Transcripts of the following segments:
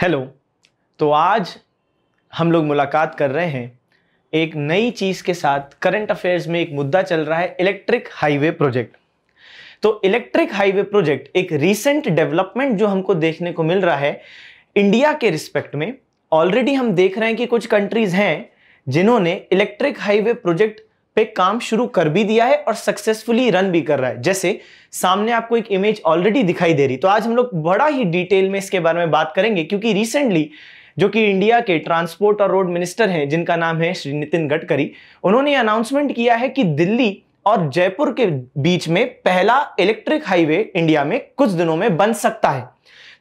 hello तो आज हम लोग मुलाकात कर रहे हैं एक नई चीज़ के साथ करंट अफेयर्स में एक मुद्दा चल रहा है इलेक्ट्रिक हाईवे प्रोजेक्ट तो इलेक्ट्रिक हाईवे प्रोजेक्ट एक रीसेंट डेवलपमेंट जो हमको देखने को मिल रहा है इंडिया के रिस्पेक्ट में ऑलरेडी हम देख रहे हैं कि कुछ कंट्रीज़ हैं जिन्होंने इलेक्ट्रिक हाईवे प्रोजेक्ट पे काम शुरू कर भी दिया है और सक्सेसफुली रन भी कर रहा है जैसे सामने आपको एक इमेज ऑलरेडी दिखाई दे रही तो आज हम लोग बड़ा ही डिटेल में इसके बारे में बात करेंगे क्योंकि रिसेंटली जो कि इंडिया के ट्रांसपोर्ट और रोड मिनिस्टर हैं जिनका नाम है श्री नितिन गडकरी उन्होंने अनाउंसमेंट किया है कि दिल्ली और जयपुर के बीच में पहला इलेक्ट्रिक हाईवे इंडिया में कुछ दिनों में बन सकता है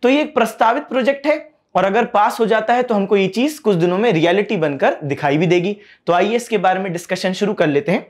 तो ये एक प्रस्तावित प्रोजेक्ट है और अगर पास हो जाता है तो हमको ये चीज कुछ दिनों में रियलिटी बनकर दिखाई भी देगी तो आइए इसके बारे में डिस्कशन शुरू कर लेते हैं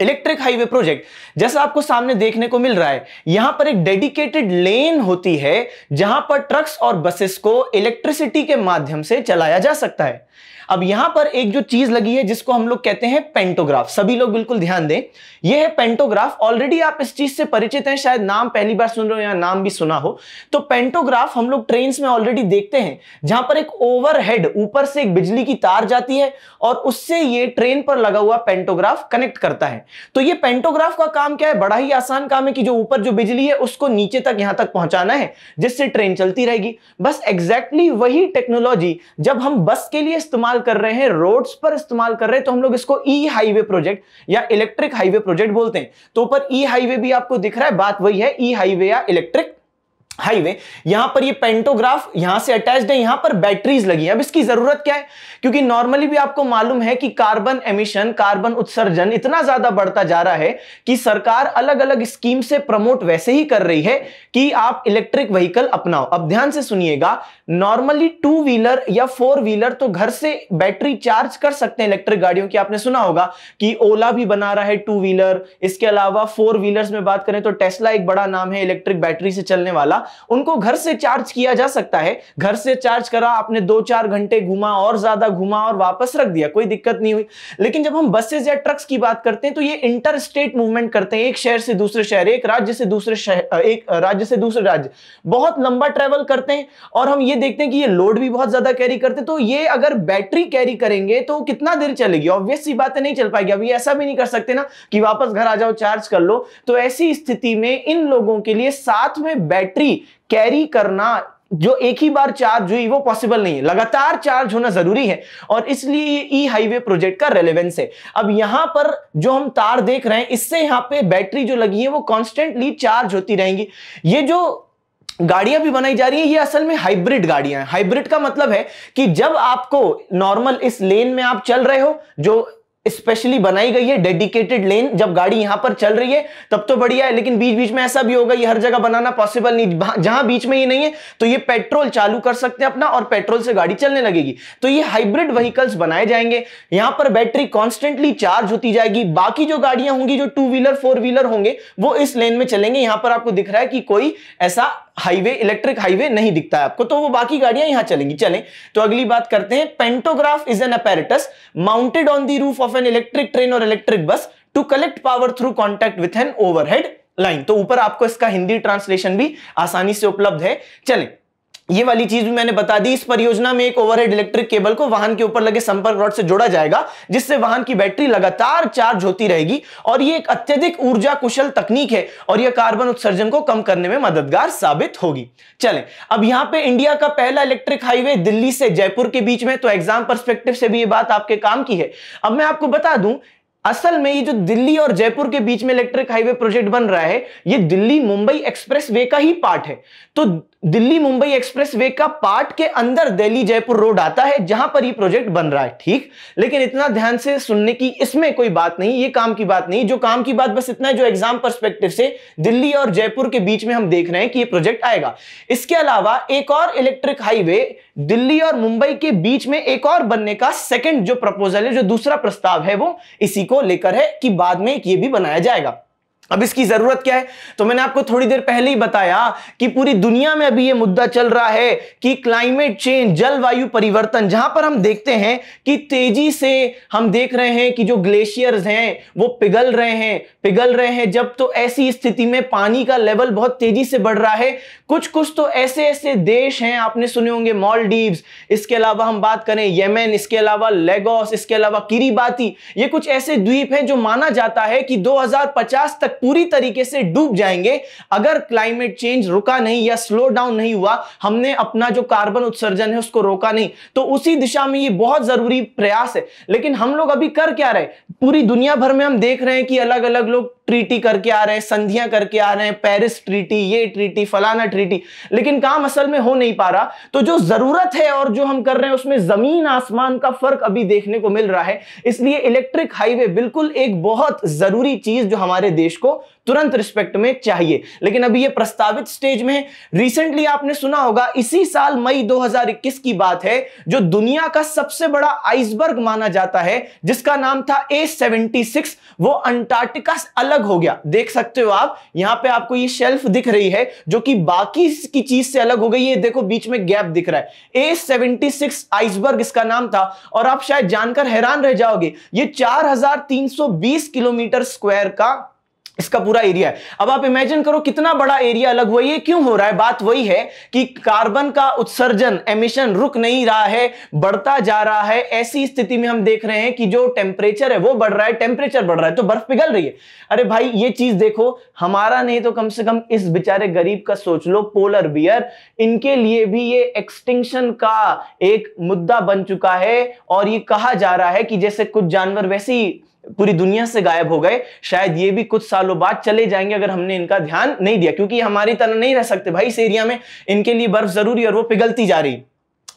इलेक्ट्रिक हाईवे प्रोजेक्ट जैसा आपको सामने देखने को मिल रहा है यहां पर एक डेडिकेटेड लेन होती है जहां पर ट्रक्स और बसेस को इलेक्ट्रिसिटी के माध्यम से चलाया जा सकता है अब यहां पर एक जो चीज लगी है जिसको हम लोग कहते हैं पेंटोग्राफ सभी लोग बिल्कुल ध्यान दें यह है पेंटोग्राफ ऑलरेडी आप इस चीज से परिचित हैं शायद नाम पहली बार सुन रहे हो या नाम भी सुना हो तो पेंटोग्राफ हम लोग ट्रेन में ऑलरेडी देखते हैं जहां पर एक ओवरहेड ऊपर से एक बिजली की तार जाती है और उससे ये ट्रेन पर लगा हुआ पेंटोग्राफ कनेक्ट करता है तो यह पेंटोग्राफ का काम क्या है बड़ा ही आसान काम है कि जो ऊपर जो बिजली है उसको नीचे तक यहां तक पहुंचाना है जिससे ट्रेन चलती रहेगी बस एग्जैक्टली वही टेक्नोलॉजी जब हम बस के लिए इस्तेमाल इस्तेमाल कर रहे हैं रोड्स पर इस्तेमाल कर रहे हैं तो हम लोग इसको ई हाईवे प्रोजेक्ट या इलेक्ट्रिक हाईवे प्रोजेक्ट बोलते हैं तो पर ई हाईवे भी आपको दिख रहा है बात वही है ई हाईवे या इलेक्ट्रिक हाईवे यहां पर ये पेंटोग्राफ यहां से अटैच्ड है यहां पर बैटरीज लगी है अब इसकी जरूरत क्या है क्योंकि नॉर्मली भी आपको मालूम है कि कार्बन एमिशन कार्बन उत्सर्जन इतना ज्यादा बढ़ता जा रहा है कि सरकार अलग अलग स्कीम से प्रमोट वैसे ही कर रही है कि आप इलेक्ट्रिक व्हीकल अपनाओ अब ध्यान से सुनिएगा नॉर्मली टू व्हीलर या फोर व्हीलर तो घर से बैटरी चार्ज कर सकते हैं इलेक्ट्रिक गाड़ियों की आपने सुना होगा कि ओला भी बना रहा है टू व्हीलर इसके अलावा फोर व्हीलर में बात करें तो टेस्ला एक बड़ा नाम है इलेक्ट्रिक बैटरी से चलने वाला उनको घर से चार्ज किया जा सकता है घर से चार्ज करा आपने दो चार घंटे घुमा और ज्यादा घुमा और वापस रख दिया कोई दिक्कत नहीं हुई लेकिन जब हम बसेस या ट्रक्स की बात करते हैं तो ये इंटर स्टेट मूवमेंट करते हैं एक शहर से दूसरे शहर एक राज्य से दूसरे शहर एक राज्य से दूसरे राज्य बहुत लंबा ट्रेवल करते हैं और हम ये देखते हैं कि ये लोड भी बहुत ज्यादा कैरी करते तो ये अगर बैटरी कैरी करेंगे तो कितना देर चलेगी ऑब्वियस सी बातें नहीं चल पाएगी अभी ऐसा भी नहीं कर सकते ना कि वापस घर आ जाओ चार्ज कर लो तो ऐसी स्थिति में इन लोगों के लिए साथ में बैटरी एनर्जी कैरी करना जो एक ही बार चार्ज हुई वो पॉसिबल नहीं है लगातार चार्ज होना जरूरी है और इसलिए ये ई हाईवे प्रोजेक्ट का रेलेवेंस है अब यहां पर जो हम तार देख रहे हैं इससे यहां पे बैटरी जो लगी है वो कॉन्स्टेंटली चार्ज होती रहेंगी ये जो गाड़ियां भी बनाई जा रही है ये असल में हाइब्रिड गाड़ियां हैं हाइब्रिड का मतलब है कि जब आपको नॉर्मल इस लेन में आप चल रहे हो जो स्पेशली बनाई गई है डेडिकेटेड लेन जब गाड़ी यहां पर चल रही है तब तो बढ़िया है लेकिन बीच बीच में ऐसा भी होगा ये हर जगह बनाना पॉसिबल नहीं जहां बीच में ये नहीं है तो ये पेट्रोल चालू कर सकते हैं अपना और पेट्रोल से गाड़ी चलने लगेगी तो ये हाइब्रिड व्हीकल्स बनाए जाएंगे यहां पर बैटरी कॉन्स्टेंटली चार्ज होती जाएगी बाकी जो गाड़ियां होंगी जो टू व्हीलर फोर व्हीलर होंगे वो इस लेन में चलेंगे यहां पर आपको दिख रहा है कि कोई ऐसा हाईवे इलेक्ट्रिक हाईवे नहीं दिखता है आपको तो वो बाकी गाड़ियां यहां चलेंगी चलें तो अगली बात करते हैं pantograph is an apparatus mounted on the roof of an electric train और electric bus to collect power through contact with an overhead line तो ऊपर आपको इसका हिंदी ट्रांसलेशन भी आसानी से उपलब्ध है चलें ये वाली चीज भी मैंने बता दी इस परियोजना में एक ओवरहेड इलेक्ट्रिक केबल को वाहन के ऊपर लगे संपर्क रॉड से जोड़ा जाएगा जिससे वाहन की बैटरी लगातार चार्ज होती रहेगी और ये एक अत्यधिक ऊर्जा कुशल तकनीक है और यह कार्बन उत्सर्जन को कम करने में मददगार साबित होगी चले अब यहां पे इंडिया का पहला इलेक्ट्रिक हाईवे दिल्ली से जयपुर के बीच में तो एग्जाम परस्पेक्टिव से भी ये बात आपके काम की है अब मैं आपको बता दूं असल में ये जो दिल्ली और जयपुर के बीच में इलेक्ट्रिक हाईवे प्रोजेक्ट बन रहा है ये दिल्ली मुंबई एक्सप्रेस वे का ही पार्ट है तो दिल्ली मुंबई एक्सप्रेसवे का पार्ट के अंदर दिल्ली जयपुर रोड आता है जहां पर ये प्रोजेक्ट बन रहा है ठीक लेकिन इतना ध्यान से सुनने की इसमें कोई बात नहीं ये काम की बात नहीं जो काम की बात बस इतना है जो एग्जाम परस्पेक्टिव से दिल्ली और जयपुर के बीच में हम देख रहे हैं कि ये प्रोजेक्ट आएगा इसके अलावा एक और इलेक्ट्रिक हाईवे दिल्ली और मुंबई के बीच में एक और बनने का सेकेंड जो प्रपोजल है जो दूसरा प्रस्ताव है वो इसी को लेकर है कि बाद में ये भी बनाया जाएगा अब इसकी जरूरत क्या है तो मैंने आपको थोड़ी देर पहले ही बताया कि पूरी दुनिया में अभी यह मुद्दा चल रहा है कि क्लाइमेट चेंज जलवायु परिवर्तन जहां पर हम देखते हैं कि तेजी से हम देख रहे हैं कि जो ग्लेशियर्स हैं वो पिघल रहे हैं पिघल रहे हैं जब तो ऐसी स्थिति में पानी का लेवल बहुत तेजी से बढ़ रहा है कुछ कुछ तो ऐसे ऐसे देश हैं आपने सुने होंगे मॉलडीव इसके अलावा हम बात करें यमन इसके अलावा लेगोस इसके अलावा किरीबाती ये कुछ ऐसे द्वीप हैं जो माना जाता है कि दो तक पूरी तरीके से डूब जाएंगे अगर क्लाइमेट चेंज रुका नहीं या स्लो डाउन नहीं हुआ हमने अपना जो कार्बन उत्सर्जन है उसको रोका नहीं तो उसी दिशा में ये बहुत जरूरी प्रयास है लेकिन हम लोग अभी कर क्या रहे पूरी दुनिया भर में हम देख रहे हैं कि अलग अलग लोग ट्रीटी करके आ रहे हैं संधियां करके आ रहे हैं पेरिस ट्रीटी ये ट्रीटी फलाना ट्रीटी लेकिन काम असल में हो नहीं पा रहा तो जो जरूरत है और जो हम कर रहे हैं उसमें जमीन आसमान का फर्क अभी देखने को मिल रहा है इसलिए इलेक्ट्रिक हाईवे बिल्कुल एक बहुत जरूरी चीज जो हमारे देश को तुरंत रिस्पेक्ट में चाहिए लेकिन अभी ये प्रस्तावित स्टेज में रिसेंटली आपने सुना होगा इसी साल मई 2021 की बात है जो दुनिया का सबसे बड़ा आइसबर्ग माना जाता है जिसका नाम था ए सेवेंटी वो अंटार्कटिका अलग हो गया देख सकते हो आप यहां पे आपको ये शेल्फ दिख रही है जो कि बाकी की चीज से अलग हो गई है देखो बीच में गैप दिख रहा है ए सेवेंटी आइसबर्ग इसका नाम था और आप शायद जानकर हैरान रह जाओगे ये चार किलोमीटर स्क्वायर का इसका पूरा एरिया है अब आप इमेजिन करो कितना बड़ा एरिया अलग हुआ ये क्यों हो रहा है बात वही है कि कार्बन का उत्सर्जन एमिशन रुक नहीं रहा है बढ़ता जा रहा है ऐसी स्थिति में हम देख रहे हैं कि जो टेम्परेचर है वो बढ़ रहा है टेम्परेचर बढ़ रहा है तो बर्फ पिघल रही है अरे भाई ये चीज देखो हमारा नहीं तो कम से कम इस बेचारे गरीब का सोच लो पोलर बियर इनके लिए भी ये एक्सटिंक्शन का एक मुद्दा बन चुका है और ये कहा जा रहा है कि जैसे कुछ जानवर वैसे ही पूरी दुनिया से गायब हो गए शायद ये भी कुछ सालों बाद चले जाएंगे अगर हमने इनका ध्यान नहीं दिया क्योंकि हमारी तरह नहीं रह सकते भाई इस एरिया में इनके लिए बर्फ जरूरी और वो पिघलती जा रही है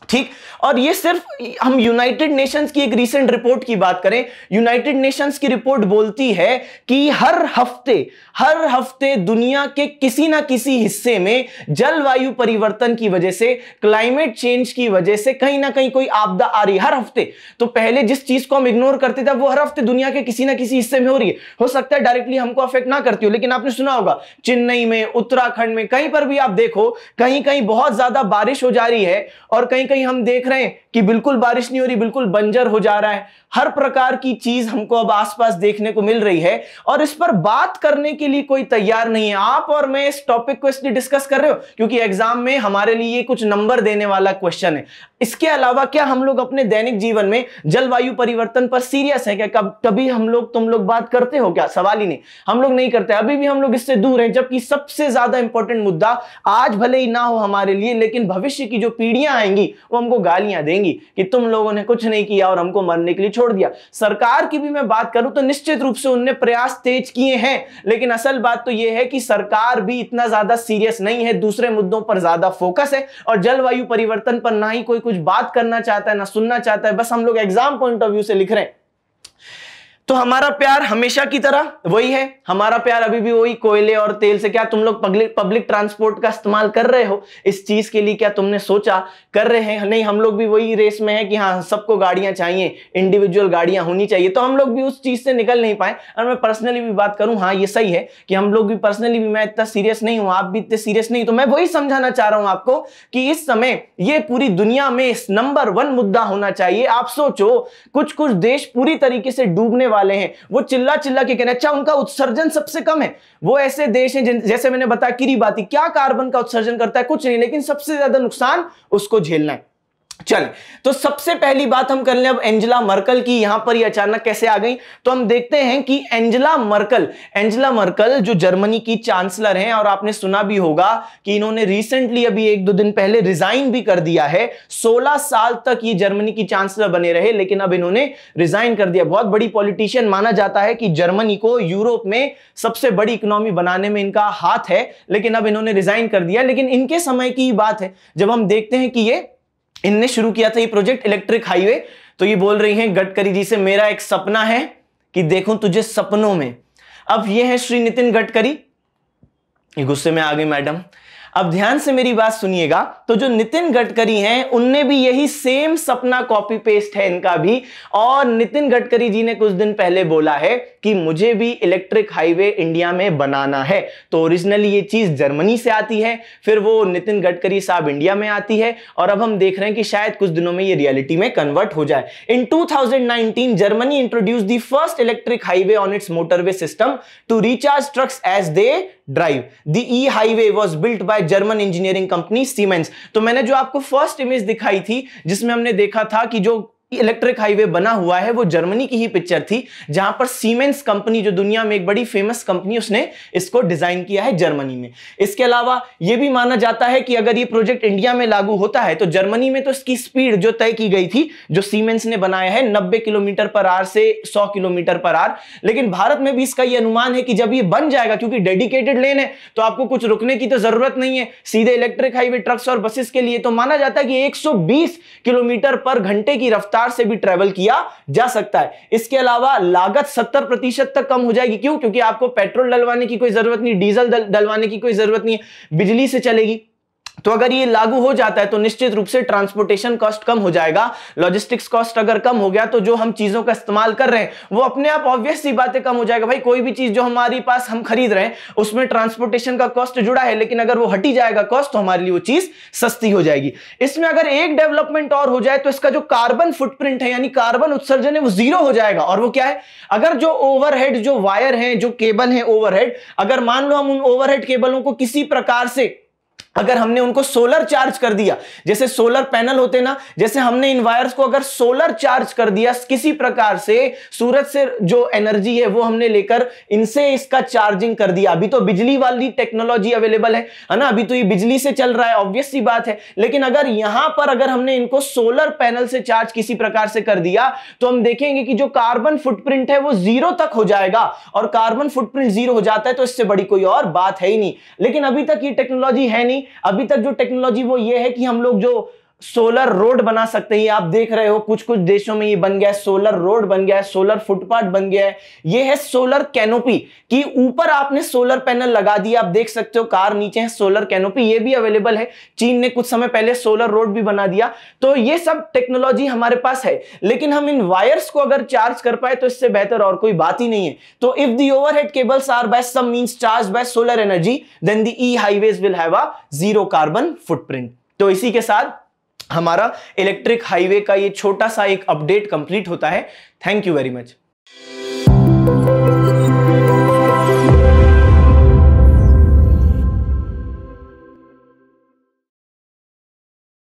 ठीक और ये सिर्फ हम यूनाइटेड नेशंस की एक रीसेंट रिपोर्ट की बात करें यूनाइटेड नेशंस की रिपोर्ट बोलती है कि हर हफ्ते हर हफ्ते दुनिया के किसी ना किसी हिस्से में जलवायु परिवर्तन की वजह से क्लाइमेट चेंज की वजह से कहीं ना कहीं कोई आपदा आ रही है हर हफ्ते तो पहले जिस चीज को हम इग्नोर करते थे वो हर हफ्ते दुनिया के किसी ना किसी हिस्से में हो रही है हो सकता है डायरेक्टली हमको अफेक्ट ना करती हो लेकिन आपने सुना होगा चेन्नई में उत्तराखंड में कहीं पर भी आप देखो कहीं कहीं बहुत ज्यादा बारिश हो जा रही है और कहीं कहीं हम देख रहे हैं कि बिल्कुल बारिश नहीं हो रही बिल्कुल बंजर हो जा रहा है हर प्रकार की चीज हमको अब आसपास देखने को मिल रही है और इस पर बात करने के लिए कोई तैयार नहीं है आप और मैं इस टॉपिक को इसलिए डिस्कस कर रहे हो क्योंकि एग्जाम में हमारे लिए कुछ नंबर देने वाला क्वेश्चन है इसके अलावा क्या हम लोग अपने दैनिक जीवन में जलवायु परिवर्तन पर सीरियस है क्या कब कभी हम लोग तुम लोग बात करते हो क्या सवाल ही नहीं हम लोग नहीं करते अभी भी हम लोग इससे दूर हैं जबकि सबसे ज्यादा इंपॉर्टेंट मुद्दा आज भले ही ना हो हमारे लिए लेकिन भविष्य की जो पीढ़ियां आएंगी वो हमको गालियां देंगी कि तुम लोगों ने कुछ नहीं किया और हमको मरने के लिए छोड़ दिया सरकार की भी मैं बात करूं तो निश्चित रूप से उनने प्रयास तेज किए हैं लेकिन असल बात तो यह है कि सरकार भी इतना ज्यादा सीरियस नहीं है दूसरे मुद्दों पर ज्यादा फोकस है और जलवायु परिवर्तन पर ना ही कोई कुछ बात करना चाहता है ना सुनना चाहता है बस हम लोग एग्जाम पॉइंट ऑफ व्यू से लिख रहे हैं तो हमारा प्यार हमेशा की तरह वही है हमारा प्यार अभी भी वही कोयले और तेल से क्या तुम लोग पब्लिक पब्लिक ट्रांसपोर्ट का इस्तेमाल कर रहे हो इस चीज के लिए क्या तुमने सोचा कर रहे हैं नहीं हम लोग भी वही रेस में है कि हाँ सबको गाड़ियां चाहिए इंडिविजुअल गाड़ियां होनी चाहिए तो हम लोग भी उस चीज से निकल नहीं पाए और मैं पर्सनली भी बात करूं हाँ ये सही है कि हम लोग भी पर्सनली भी मैं इतना सीरियस नहीं हूं आप भी इतने सीरियस नहीं तो मैं वही समझाना चाह रहा हूं आपको कि इस समय ये पूरी दुनिया में नंबर वन मुद्दा होना चाहिए आप सोचो कुछ कुछ देश पूरी तरीके से डूबने वाले हैं वो चिल्ला चिल्ला के कहने अच्छा उनका उत्सर्जन सबसे कम है वो ऐसे देश हैं जैसे मैंने बताया किरीबाती क्या कार्बन का उत्सर्जन करता है कुछ नहीं लेकिन सबसे ज्यादा नुकसान उसको झेलना है चल तो सबसे पहली बात हम कर लें अब एंजला मर्कल की यहां पर ये अचानक कैसे आ गई तो हम देखते हैं कि एंजला मर्कल एंजला मर्कल जो जर्मनी की चांसलर हैं और आपने सुना भी होगा कि इन्होंने रिसेंटली अभी एक दो दिन पहले रिजाइन भी कर दिया है 16 साल तक ये जर्मनी की चांसलर बने रहे लेकिन अब इन्होंने रिजाइन कर दिया बहुत बड़ी पॉलिटिशियन माना जाता है कि जर्मनी को यूरोप में सबसे बड़ी इकोनॉमी बनाने में इनका हाथ है लेकिन अब इन्होंने रिजाइन कर दिया लेकिन इनके समय की बात है जब हम देखते हैं कि ये इनने शुरू किया था ये प्रोजेक्ट इलेक्ट्रिक हाईवे तो ये बोल रही हैं गडकरी जी से मेरा एक सपना है कि देखूं तुझे सपनों में अब ये है श्री नितिन गडकरी ये गुस्से में आ गए मैडम अब ध्यान से मेरी बात सुनिएगा तो जो नितिन गडकरी हैं उनने भी यही सेम सपना कॉपी पेस्ट है इनका भी और नितिन गडकरी जी ने कुछ दिन पहले बोला है कि मुझे भी इलेक्ट्रिक हाईवे इंडिया में बनाना है तो ओरिजिनली ये चीज जर्मनी से आती है फिर वो नितिन गडकरी साहब इंडिया में आती है और अब हम देख रहे हैं कि शायद कुछ दिनों में ये रियलिटी में कन्वर्ट हो जाए in 2019 Germany introduce the first electric highway on its motorway system to recharge trucks as they drive the E highway was built by German engineering company Siemens तो मैंने जो आपको फर्स्ट इमेज दिखाई थी जिसमें हमने देखा था कि जो इलेक्ट्रिक हाईवे बना हुआ है वो जर्मनी की ही पिक्चर थी जहां पर सीमेंस कंपनी जो दुनिया में एक बड़ी फेमस कंपनी उसने इसको डिजाइन किया है जर्मनी में इसके अलावा यह भी माना जाता है कि अगर ये प्रोजेक्ट इंडिया में लागू होता है तो जर्मनी में तो इसकी स्पीड जो तय की गई थी जो सीमेंस ने बनाया है नब्बे किलोमीटर पर आर से सौ किलोमीटर पर आर लेकिन भारत में भी इसका यह अनुमान है कि जब यह बन जाएगा क्योंकि डेडिकेटेड लेन है तो आपको कुछ रुकने की तो जरूरत नहीं है सीधे इलेक्ट्रिक हाईवे ट्रक्स और बसेस के लिए तो माना जाता है कि 120 किलोमीटर पर घंटे की रफ्तार कार से भी ट्रेवल किया जा सकता है इसके अलावा लागत सत्तर प्रतिशत तक कम हो जाएगी क्यों क्योंकि आपको पेट्रोल डलवाने की कोई जरूरत नहीं डीजल डलवाने की कोई जरूरत नहीं है बिजली से चलेगी तो अगर ये लागू हो जाता है तो निश्चित रूप से ट्रांसपोर्टेशन कॉस्ट कम हो जाएगा लॉजिस्टिक्स कॉस्ट अगर कम हो गया तो जो हम चीजों का इस्तेमाल कर रहे हैं वो अपने आप ऑब्वियस सी बातें कम हो जाएगा भाई कोई भी चीज जो हमारे पास हम खरीद रहे हैं उसमें ट्रांसपोर्टेशन का कॉस्ट जुड़ा है लेकिन अगर वो हटी जाएगा कॉस्ट तो हमारे लिए वो चीज सस्ती हो जाएगी इसमें अगर एक डेवलपमेंट और हो जाए तो इसका जो कार्बन फुटप्रिंट है यानी कार्बन उत्सर्जन है वो जीरो हो जाएगा और वो क्या है अगर जो ओवरहेड जो वायर है जो केबल है ओवरहेड अगर मान लो हम उन ओवरहेड केबलों को किसी प्रकार से अगर हमने उनको सोलर चार्ज कर दिया जैसे सोलर पैनल होते ना जैसे हमने इन्वायर्स को अगर सोलर चार्ज कर दिया किसी प्रकार से सूरज से जो एनर्जी है वो हमने लेकर इनसे इसका चार्जिंग कर दिया अभी तो बिजली वाली टेक्नोलॉजी अवेलेबल है है ना अभी तो ये बिजली से चल रहा है ऑब्वियस सी बात है लेकिन अगर यहां पर अगर हमने इनको सोलर पैनल से चार्ज किसी प्रकार से कर दिया तो हम देखेंगे कि जो कार्बन फुटप्रिंट है वो जीरो तक हो जाएगा और कार्बन फुटप्रिंट जीरो हो जाता है तो इससे बड़ी कोई और बात है ही नहीं लेकिन अभी तक ये टेक्नोलॉजी है नहीं अभी तक जो टेक्नोलॉजी वो ये है कि हम लोग जो सोलर रोड बना सकते हैं आप देख रहे हो कुछ कुछ देशों में ये बन गया है सोलर रोड बन गया है सोलर फुटपाथ बन गया है ये है सोलर कैनोपी कि ऊपर आपने सोलर पैनल लगा दिया आप देख सकते हो कार नीचे है सोलर कैनोपी ये भी अवेलेबल है चीन ने कुछ समय पहले सोलर रोड भी बना दिया तो ये सब टेक्नोलॉजी हमारे पास है लेकिन हम इन वायर्स को अगर चार्ज कर पाए तो इससे बेहतर और कोई बात ही नहीं है तो if the head cables are by some mean charge by solar energy then the highways will have a zero carbon footprint तो इसी के साथ हमारा इलेक्ट्रिक हाईवे का ये छोटा सा एक अपडेट कंप्लीट होता है थैंक यू वेरी मच